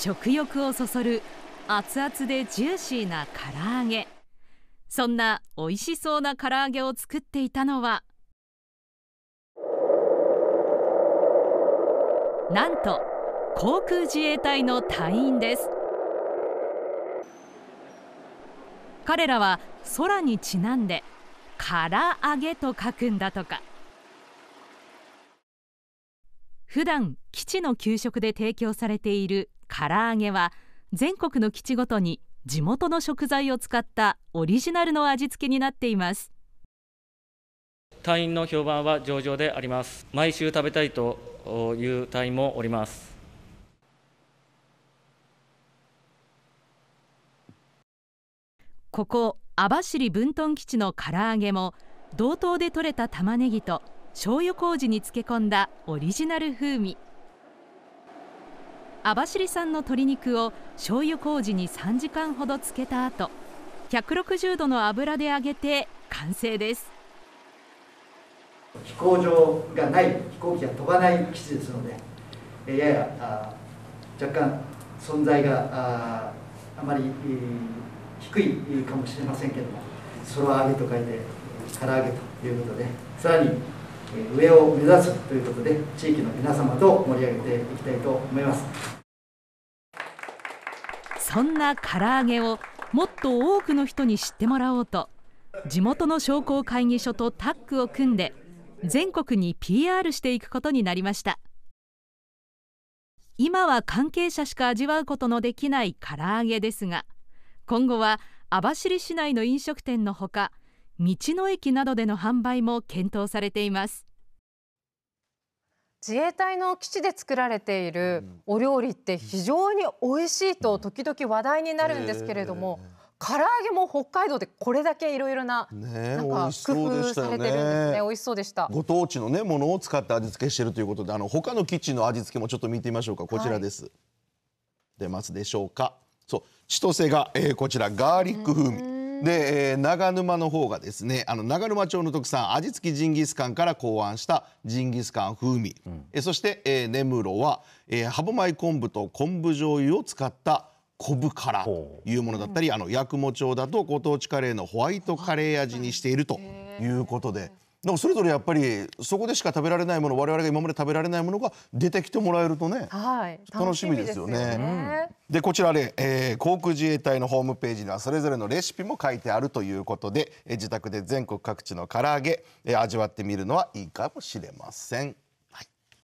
食欲をそそる熱々でジューシーな唐揚げそんな美味しそうな唐揚げを作っていたのはなんと航空自衛隊の隊員です彼らは空にちなんで「から揚げ」と書くんだとか普段基地の給食で提供されている唐揚げは全国の基地ごとに地元の食材を使ったオリジナルの味付けになっています隊員の評判は上々であります毎週食べたいという隊員もおりますここ網走分屯基地の唐揚げも道東で採れた玉ねぎと醤油麹に漬け込んだオリジナル風味網走産の鶏肉を醤油麹に3時間ほど漬けた後160度の油で揚げて完成です飛行場がない飛行機が飛ばない基地ですので、えやや若干存在がああまり、低いかもしれませんけどもそら揚げと書いて唐揚げということでさらに上を目指すということで地域の皆様と盛り上げていきたいと思いますそんな唐揚げをもっと多くの人に知ってもらおうと地元の商工会議所とタッグを組んで全国に PR していくことになりました今は関係者しか味わうことのできない唐揚げですが今後は網走市内の飲食店のほか道の駅などでの販売も検討されています自衛隊の基地で作られているお料理って非常に美味しいと時々話題になるんですけれども、唐揚げも北海道でこれだけいろいろな,、なんか工夫されてるんですね美味しそうでしたご当地のねものを使って味付けしてるということであの他のキッチンの味付けもちょっと見てみましょうかこちらです、出ますでしょうかそう千歳が、えー、こちらガーリック風味、で、えー、長沼の方がですねあの長沼町の特産味付きジンギスカンから考案したジンギスカン風味、うん、えそして、えー、根室は、えー、歯舞昆布と昆布醤油を使った昆布からいうものだったり、うん、あの八雲町だとご当地カレーのホワイトカレー味にしているということで。でもそれぞれやっぱりそこでしか食べられないもの我々が今まで食べられないものが出てきてもらえるとね、はい、楽しみですよね。で、ねこちらで、えー、航空自衛隊のホームページにはそれぞれのレシピも書いてあるということで、え自宅で全国各地の唐揚げ、えー、味わってみるのはいいかもしれません。